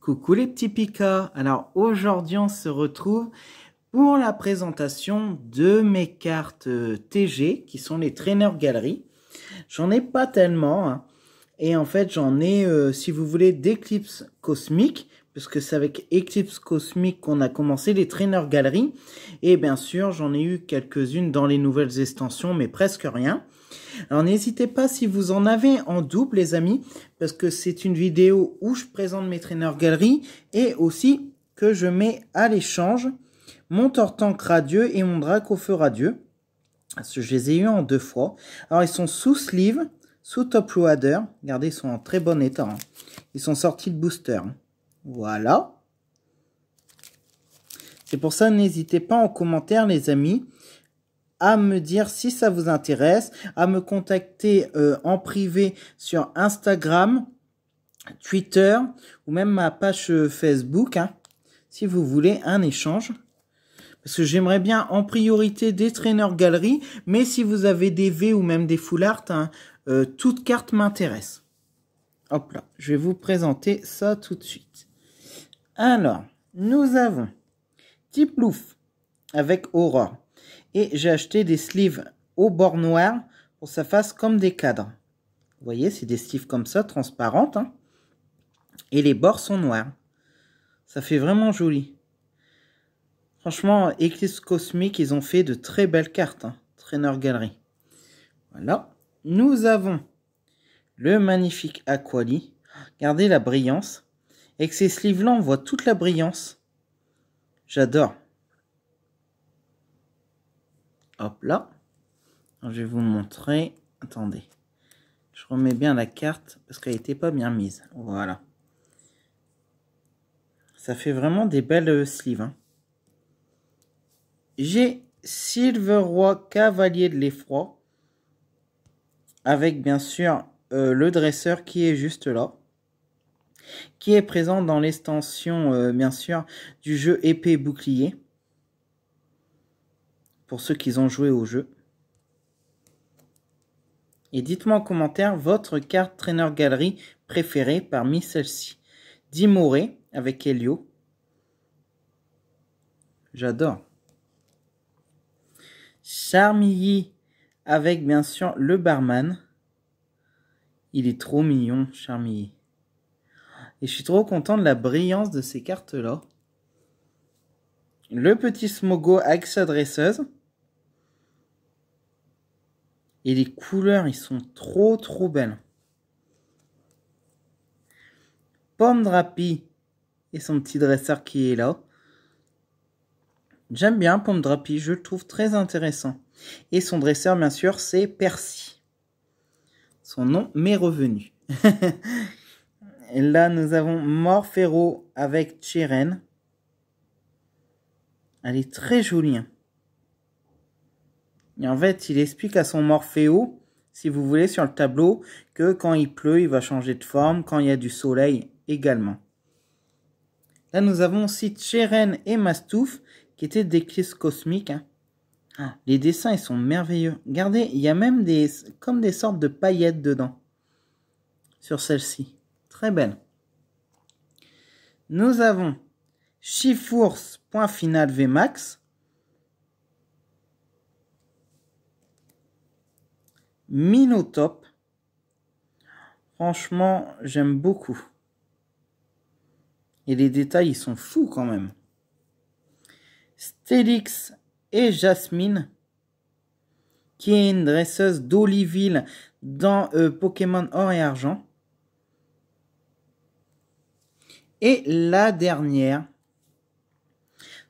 Coucou les petits pika. Alors aujourd'hui on se retrouve pour la présentation de mes cartes euh, TG qui sont les Trainer galeries. J'en ai pas tellement hein. et en fait j'en ai euh, si vous voulez d'éclipses cosmiques que c'est avec Eclipse Cosmique qu'on a commencé les Trainer Galeries. Et bien sûr, j'en ai eu quelques-unes dans les nouvelles extensions, mais presque rien. Alors n'hésitez pas si vous en avez en double, les amis, parce que c'est une vidéo où je présente mes Trainer Galeries. et aussi que je mets à l'échange mon Tortank radieux et mon Drac feu radieux. Parce que je les ai eu en deux fois. Alors ils sont sous sleeve, sous top loader. Regardez, ils sont en très bon état. Hein. Ils sont sortis de booster. Hein. Voilà. C'est pour ça, n'hésitez pas en commentaire, les amis, à me dire si ça vous intéresse, à me contacter euh, en privé sur Instagram, Twitter ou même ma page euh, Facebook, hein, si vous voulez un échange. Parce que j'aimerais bien en priorité des traîneurs galeries, mais si vous avez des V ou même des full art, hein, euh, toute carte m'intéresse. Hop là, je vais vous présenter ça tout de suite. Alors, nous avons Tiplouf avec Aurore. Et j'ai acheté des sleeves aux bord noirs pour que ça fasse comme des cadres. Vous voyez, c'est des sleeves comme ça, transparentes. Hein. et les bords sont noirs. Ça fait vraiment joli. Franchement, Eclipse Cosmique, ils ont fait de très belles cartes. Hein. Trainer Gallery. Voilà. Nous avons le magnifique Aquali. Regardez la brillance et que ces sleeves-là voit toute la brillance. J'adore. Hop là. je vais vous montrer. Attendez. Je remets bien la carte parce qu'elle n'était pas bien mise. Voilà. Ça fait vraiment des belles euh, sleeves. Hein. J'ai Roi Cavalier de l'Effroi. Avec bien sûr euh, le dresseur qui est juste là qui est présent dans l'extension, euh, bien sûr, du jeu épée-bouclier, pour ceux qui ont joué au jeu. Et dites-moi en commentaire votre carte Trainer Galerie préférée parmi celles-ci. Dimoré avec Helio. J'adore. Charmilly avec bien sûr le barman. Il est trop mignon, Charmilly. Et je suis trop content de la brillance de ces cartes-là. Le petit Smogo avec sa dresseuse. Et les couleurs, ils sont trop trop belles. Pomme Drapi et son petit dresseur qui est là. J'aime bien Pomme Drapi, je le trouve très intéressant. Et son dresseur, bien sûr, c'est Percy. Son nom m'est revenu. Et là, nous avons Morpheo avec Chiren. Elle est très jolie. Hein. Et en fait, il explique à son Morphéo, si vous voulez, sur le tableau, que quand il pleut, il va changer de forme, quand il y a du soleil également. Là, nous avons aussi Cheren et Mastouf, qui étaient des crises cosmiques. Hein. Ah, les dessins, ils sont merveilleux. Regardez, il y a même des, comme des sortes de paillettes dedans, sur celle-ci. Très belle. Nous avons Chifours, point final Vmax. Minotop. Franchement, j'aime beaucoup. Et les détails, ils sont fous quand même. Stélix et Jasmine, qui est une dresseuse d'Oliville dans euh, Pokémon Or et Argent. Et la dernière,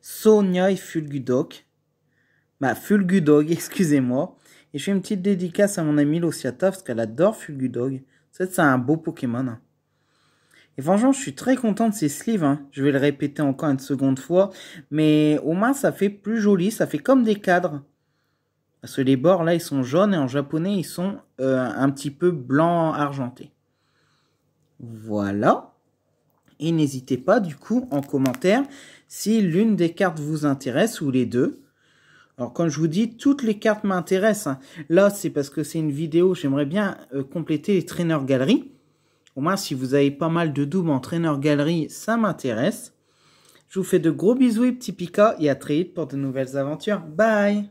Sonia et Fulgudog. Bah, Fulgudog, excusez-moi. Et je fais une petite dédicace à mon amie Lociata parce qu'elle adore Fulgudog. C'est un beau Pokémon. Hein. Et franchement, je suis très content de ces sleeves. Hein. Je vais le répéter encore une seconde fois. Mais au moins, ça fait plus joli. Ça fait comme des cadres. Parce que les bords, là, ils sont jaunes. Et en japonais, ils sont euh, un petit peu blanc argenté. Voilà. Et n'hésitez pas du coup en commentaire si l'une des cartes vous intéresse ou les deux. Alors quand je vous dis toutes les cartes m'intéressent, hein. là c'est parce que c'est une vidéo, j'aimerais bien euh, compléter les Trainer galeries. Au moins si vous avez pas mal de doubles en Trainer galerie, ça m'intéresse. Je vous fais de gros bisous et petit pika, et à très vite pour de nouvelles aventures. Bye